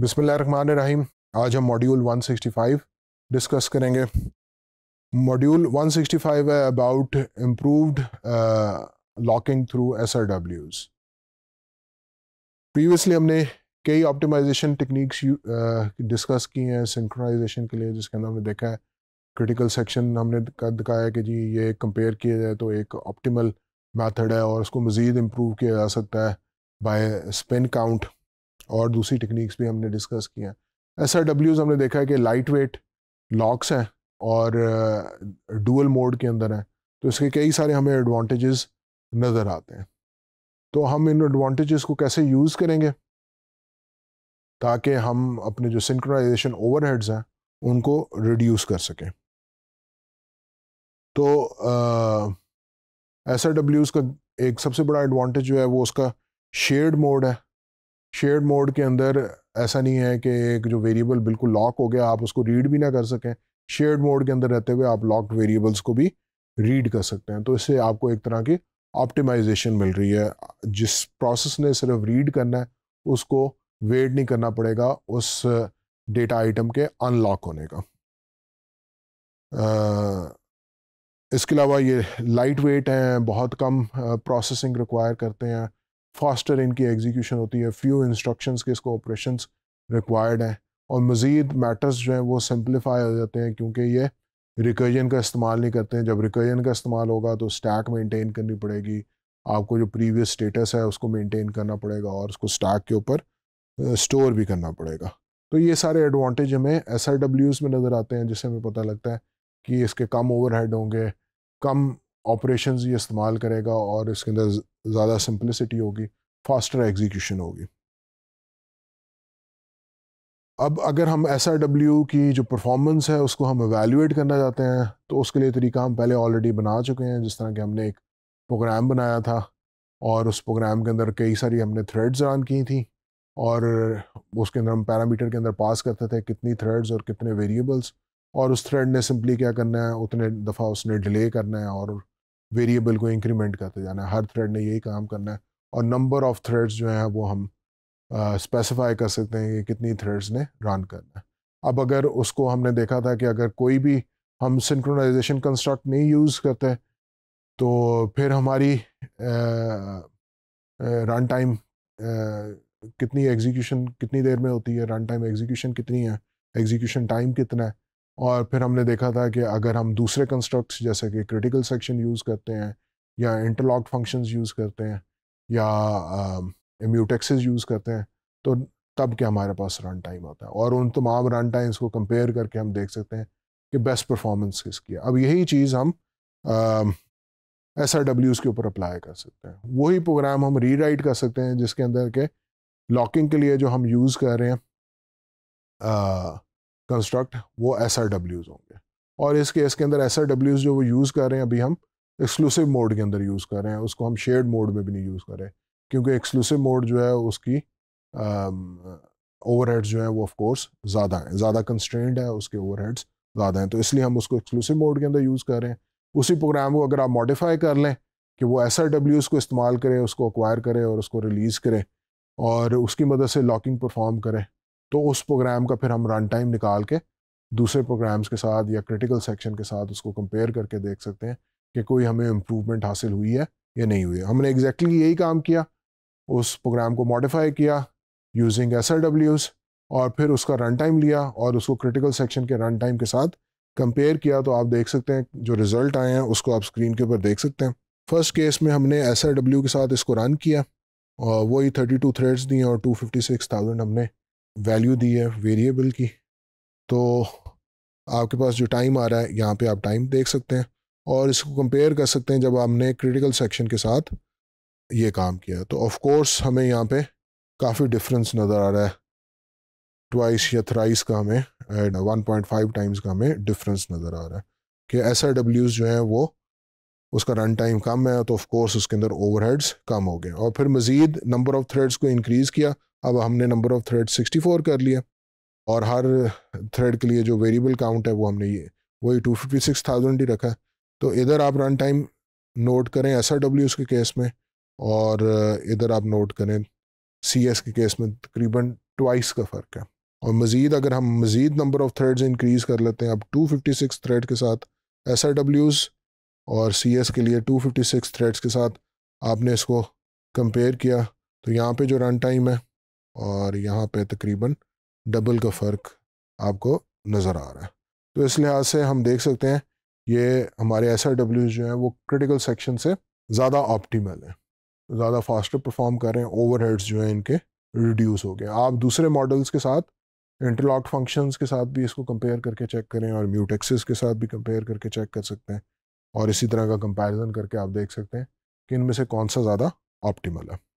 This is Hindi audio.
बिसमीम आज हम मॉड्यूल 165 डिस्कस करेंगे मॉड्यूल 165 है about improved locking through S R डब्ल्यूज प्रीवियसली हमने कई ऑप्टिमाइजेशन टेक्निक्स डिस्कस की हैं सिंक्रोनाइजेशन के लिए जिसके अंदर हमने देखा है क्रिटिकल सेक्शन हमने दिखाया है कि जी ये कंपेयर किया जाए तो एक ऑप्टिमल मेथड है और उसको मज़ीद इम्प्रूव किया जा सकता है बाय स्पिन काउंट और दूसरी टेक्निक्स भी हमने डिस्कस हैं एस आर डब्ल्यूज हमने देखा है कि लाइट वेट लॉक्स हैं और डुअल मोड के अंदर हैं तो इसके कई सारे हमें एडवांटेजेस नज़र आते हैं तो हम इन एडवांटेजेस को कैसे यूज़ करेंगे ताकि हम अपने जो सिंक्रोनाइजेशन ओवरहेड्स हैं उनको रिड्यूस कर सकें तो एस आर डब्ल्यूज़ का एक सबसे बड़ा एडवांटेज जो है वो उसका शेड मोड है शेयर्ड मोड के अंदर ऐसा नहीं है कि एक जो वेरिएबल बिल्कुल लॉक हो गया आप उसको रीड भी ना कर सकें शेयर्ड मोड के अंदर रहते हुए आप लॉक्ड वेरिएबल्स को भी रीड कर सकते हैं तो इससे आपको एक तरह की ऑप्टिमाइजेशन मिल रही है जिस प्रोसेस ने सिर्फ रीड करना है उसको वेट नहीं करना पड़ेगा उस डेटा आइटम के अनलॉक होने का इसके अलावा ये लाइट वेट हैं बहुत कम प्रोसेसिंग रिक्वायर करते हैं फास्टर इनकी एग्जीक्यूशन होती है फ्यू इंस्ट्रक्शंस के इसको ऑपरेशन रिक्वायर्ड हैं और मज़ीद मैटर्स जो हैं वो सिंप्लीफाई हो जाते हैं क्योंकि ये रिकर्जन का इस्तेमाल नहीं करते हैं जब रिकर्जन का इस्तेमाल होगा तो स्टैक मेंटेन करनी पड़ेगी आपको जो प्रीवियस स्टेटस है उसको मेंटेन करना पड़ेगा और उसको स्टैक के ऊपर स्टोर भी करना पड़ेगा तो ये सारे एडवांटेज हमें एस में नज़र आते हैं जिससे हमें पता लगता है कि इसके कम ओवर हेड होंगे कम ऑपरेशन ये इस्तेमाल करेगा और इसके अंदर ज़्यादा सिंप्लिसिटी होगी फास्टर एग्जीक्यूशन होगी अब अगर हम एस आर डब्ल्यू की जो परफॉर्मेंस है उसको हम एवेल्यूएट करना चाहते हैं तो उसके लिए तरीका हम पहले ऑलरेडी बना चुके हैं जिस तरह के हमने एक प्रोग्राम बनाया था और उस प्रोग्राम के अंदर कई सारी हमने थ्रेड्स रन की थी और उसके अंदर हम पैरामीटर के अंदर पास करते थे कितनी थ्रेड्स और कितने वेरिएबल्स और उस थ्रेड ने सिंपली क्या करना है उतने दफ़ा उसने डिले करना है और वेरिएबल को इंक्रीमेंट करते जाना है हर थ्रेड ने यही काम करना है और नंबर ऑफ थ्रेड्स जो हैं वो हम स्पेसिफाई कर सकते हैं कि कितनी थ्रेड्स ने रन करना है अब अगर उसको हमने देखा था कि अगर कोई भी हम सिंक्रोनाइजेशन कंस्ट्रक्ट नहीं यूज़ करते तो फिर हमारी रन टाइम कितनी एग्जीक्यूशन कितनी देर में होती है रन टाइम एग्जीक्यूशन कितनी है एग्जीक्यूशन टाइम कितना है और फिर हमने देखा था कि अगर हम दूसरे कंस्ट्रक्ट्स जैसे कि क्रिटिकल सेक्शन यूज़ करते हैं या इंटरलॉक फंक्शंस यूज़ करते हैं या एम्यूटेक्सेस यूज़ करते हैं तो तब क्या हमारे पास रन टाइम होता है और उन तमाम रन टाइम्स को कंपेयर करके हम देख सकते हैं कि बेस्ट परफॉर्मेंस किसकी है अब यही चीज़ हम एस आर के ऊपर अप्लाई कर सकते हैं वही प्रोग्राम हम री कर सकते हैं जिसके अंदर के लॉकिंग के लिए जो हम यूज़ कर रहे हैं कंस्ट्रक्ट वो एस आर डब्ल्यूज़ होंगे और इस केस के अंदर एस आर जो वो यूज़ कर रहे हैं अभी हम एक्सक्लूसिव मोड के अंदर यूज़ कर रहे हैं उसको हम शेड मोड में भी नहीं यूज़ कर रहे क्योंकि एक्सक्लूसिव मोड जो है उसकी ओवर um, ओवरहेड्स जो हैं वो ऑफ ज़्यादा हैं ज़्यादा कंस्ट्रेंड है उसके ओवर हेड्स ज़्यादा हैं तो इसलिए हम उसको एक्सक्लूसिव मोड के अंदर यूज़ कर रहे हैं उसी प्रोग्राम को अगर आप मॉडिफाई कर लें कि वो एस आर डब्ल्यूज़ को इस्तेमाल करें उसको अक्वायर करें और उसको रिलीज़ करें और उसकी मदद से लॉकिंग परफॉर्म करें तो उस प्रोग्राम का फिर हम रन टाइम निकाल के दूसरे प्रोग्राम्स के साथ या क्रिटिकल सेक्शन के साथ उसको कंपेयर करके देख सकते हैं कि कोई हमें इम्प्रूवमेंट हासिल हुई है या नहीं हुई है हमने एग्जैक्टली exactly यही काम किया उस प्रोग्राम को मॉडिफाई किया यूजिंग एस और फिर उसका रन टाइम लिया और उसको क्रिटिकल सेक्शन के रन टाइम के साथ कंपेयर किया तो आप देख सकते हैं जो रिज़ल्ट आए हैं उसको आप स्क्रीन के ऊपर देख सकते हैं फर्स्ट केस में हमने एस के साथ इसको रन किया और वही थर्टी टू थ्रेड्स दिए और टू फिफ्टी सिक्स थाउजेंड हमने वैल्यू दी है वेरिएबल की तो आपके पास जो टाइम आ रहा है यहाँ पे आप टाइम देख सकते हैं और इसको कंपेयर कर सकते हैं जब हमने क्रिटिकल सेक्शन के साथ ये काम किया तो ऑफ कोर्स हमें यहाँ पे काफ़ी डिफरेंस नज़र आ रहा है ट्वाइस या थ्राइस का हमें and one point five times का हमें डिफरेंस नज़र आ रहा है कि एस आर डब्ल्यूज़ जो हैं वो उसका रन टाइम कम है तो ऑफ कोर्स उसके अंदर ओवरहेड्स कम हो गए और फिर मज़ीद नंबर ऑफ़ थ्रेड्स को इनक्रीज़ किया अब हमने नंबर ऑफ थ्रेड 64 कर लिया और हर थ्रेड के लिए जो वेरिएबल काउंट है वो हमने ये वही टू फिफ्टी सिक्स थाउजेंड ही रखा तो इधर आप रन टाइम नोट करें एस आर डब्ल्यू के केस में और इधर आप नोट करें सी एस के केस में तकरीबन ट्वाइस का फ़र्क है और मज़ीद अगर हम मज़ीद नंबर ऑफ़ थ्रेड्स इंक्रीज़ कर लेते हैं अब टू फिफ्टी सिक्स थ्रेड के साथ एस आर डब्ल्यूज़ और सी एस के लिए टू फिफ्टी सिक्स थ्रेड्स के साथ आपने इसको कंपेयर किया तो यहाँ पे जो रन टाइम है और यहाँ पे तकरीबन डबल का फ़र्क आपको नज़र आ रहा है तो इस लिहाज से हम देख सकते हैं ये हमारे एस जो हैं वो क्रिटिकल सेक्शन से ज़्यादा ऑप्टीमल हैं ज़्यादा फास्टर परफॉर्म कर रहे हैं ओवरहेड्स जो हैं इनके रिड्यूस हो गए आप दूसरे मॉडल्स के साथ इंटरलॉक फंक्शंस के साथ भी इसको कंपेयर करके चेक करें और म्यूटेक्सिस के साथ भी कंपेयर करके चेक कर सकते हैं और इसी तरह का कंपैरिजन करके आप देख सकते हैं कि इनमें से कौन सा ज़्यादा ऑप्टीमल है